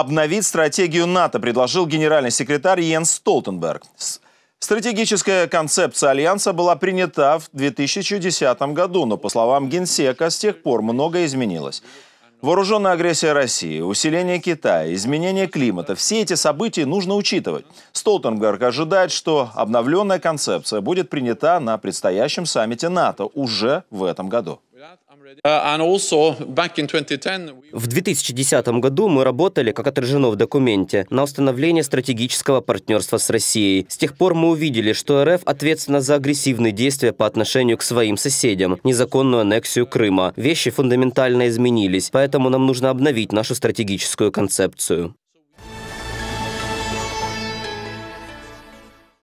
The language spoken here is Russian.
обновить стратегию НАТО, предложил генеральный секретарь Йенс Столтенберг. Стратегическая концепция Альянса была принята в 2010 году, но, по словам Генсека, с тех пор многое изменилось. Вооруженная агрессия России, усиление Китая, изменение климата – все эти события нужно учитывать. Столтенберг ожидает, что обновленная концепция будет принята на предстоящем саммите НАТО уже в этом году. Uh, в 2010 году мы работали, как отражено в документе, на установление стратегического партнерства с Россией. С тех пор мы увидели, что РФ ответственна за агрессивные действия по отношению к своим соседям, незаконную аннексию Крыма. Вещи фундаментально изменились, поэтому нам нужно обновить нашу стратегическую концепцию.